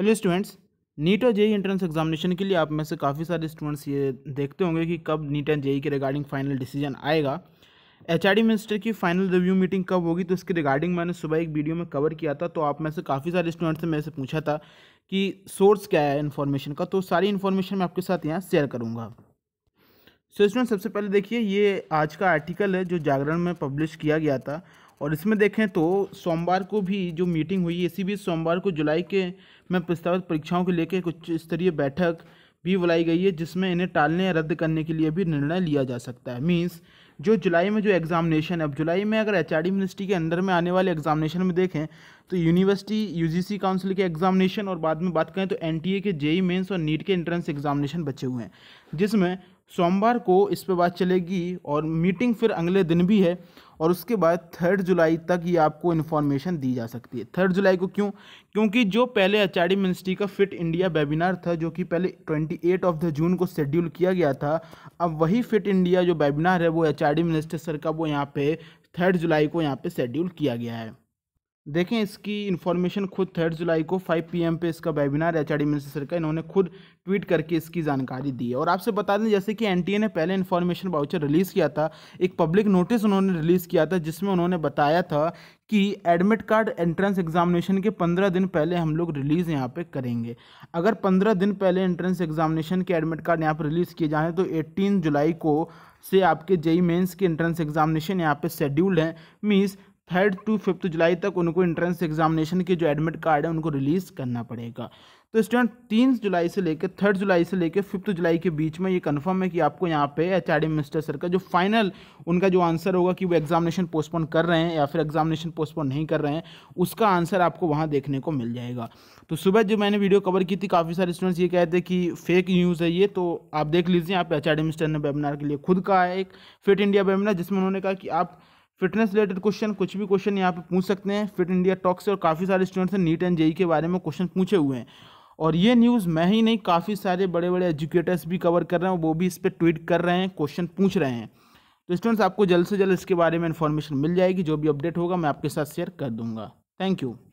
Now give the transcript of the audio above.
hello students NEET और JEE entrance examination के लिए आप में से काफ़ी सारे स्टूडेंट्स ये देखते होंगे कि कब नीट एंड जेई के रिगार्डिंग फाइनल डिसीजन आएगा एच आर मिनिस्टर की फाइनल रिव्यू मीटिंग कब होगी तो इसके रिगार्डिंग मैंने सुबह एक वीडियो में कवर किया था तो आप में से काफ़ी सारे स्टूडेंट्स ने मेरे से पूछा था कि सोर्स क्या है इन्फॉर्मेशन का तो सारी इन्फॉर्मेशन मैं आपके साथ यहाँ शेयर करूँगा सो स्टूडेंट सबसे पहले देखिए ये आज का आर्टिकल है जो जागरण में पब्लिश किया गया था और इसमें देखें तो सोमवार को भी जो मीटिंग हुई इसी बीच सोमवार को जुलाई के में प्रस्तावित परीक्षाओं को लेकर उच्च स्तरीय बैठक भी बुलाई गई है जिसमें इन्हें टालने या रद्द करने के लिए भी निर्णय लिया जा सकता है मीन्स जो जुलाई में जो एग्जामिनेशन है अब जुलाई में अगर एच आर मिनिस्ट्री के अंडर में आने वाले एग्जामिनेशन में देखें तो यूनिवर्सिटी यूजीसी काउंसिल के एग्जामिनेशन और बाद में बात करें तो एन के जेई मेन्स और नीट के एंट्रेंस एग्जामिनेशन बचे हुए हैं जिसमें सोमवार को इस पे बात चलेगी और मीटिंग फिर अगले दिन भी है और उसके बाद थर्ड जुलाई तक ये आपको इन्फॉर्मेशन दी जा सकती है थर्ड जुलाई को क्यों क्योंकि जो पहले एच आर मिनिस्ट्री का फिट इंडिया वेबिनार था जो कि पहले 28 ऑफ द जून को शेड्यूल किया गया था अब वही फिट इंडिया जो वेबिनार है वो एच आर मिनिस्टर सर का वो यहाँ पे थर्ड जुलाई को यहाँ पे शेड्यूल किया गया है देखें इसकी इन्फॉर्मेशन खुद थर्ड जुलाई को 5 पीएम पे इसका वेबिनार एच आर मिनिस्टर का इन्होंने खुद ट्वीट करके इसकी जानकारी दी है और आपसे बता दें जैसे कि एनटीए ने पहले इन्फॉर्मेशन बाउचर रिलीज़ किया था एक पब्लिक नोटिस उन्होंने रिलीज़ किया था जिसमें उन्होंने बताया था कि एडमिट कार्ड एंट्रेंस एग्जामिनेशन के पंद्रह दिन पहले हम लोग रिलीज़ यहाँ पे करेंगे अगर पंद्रह दिन पहले एंट्रेंस एग्जामिनेशन के एडमिट कार्ड यहाँ पर रिलीज़ किए जाएँ तो एट्टीन जुलाई को से आपके जेई मेंस के एंट्रेंस एग्जामिनेशन यहाँ पे शेड्यूल्ड हैं means third to fifth July तक उनको इंट्रेंस एग्जामिनेशन के जो एडमिट कार्ड है उनको रिलीज़ करना पड़ेगा तो स्टूडेंट तीन जुलाई से लेकर थर्ड जुलाई से लेकर फिफ्थ जुलाई के बीच में ये कंफर्म है कि आपको यहाँ पे एच आर मिनिस्टर सर का जो फाइनल उनका जो आंसर होगा कि वो एग्जामिनेशन पोस्टपोन कर रहे हैं या फिर एग्जामिनेशन पोस्टपोन नहीं कर रहे हैं उसका आंसर आपको वहाँ देखने को मिल जाएगा तो सुबह जो मैंने वीडियो कवर की थी काफ़ी सारे स्टूडेंट्स ये कहते कि फेक न्यूज़ है ये तो आप देख लीजिए आप पे एच मिनिस्टर ने वेबिनार के लिए खुद कहा है एक फिट इंडिया वेबिनार जिसमें उन्होंने कहा कि आप फिटनेस रिलेटेड क्वेश्चन कुछ भी क्वेश्चन यहाँ पे पूछ सकते हैं फिट इंडिया टॉक से और काफ़ी सारे स्टूडेंट्स ने नीट एंड जेई के बारे में क्वेश्चन पूछे हुए हैं और ये न्यूज़ मैं ही नहीं काफ़ी सारे बड़े बड़े एजुकेटर्स भी कवर कर रहे हैं वो भी इस पर ट्वीट कर रहे हैं क्वेश्चन पूछ रहे हैं तो स्टूडेंट्स आपको जल्द से जल्द इसके बारे में इन्फॉर्मेशन मिल जाएगी जो भी अपडेट होगा मैं आपके साथ शेयर कर दूँगा थैंक यू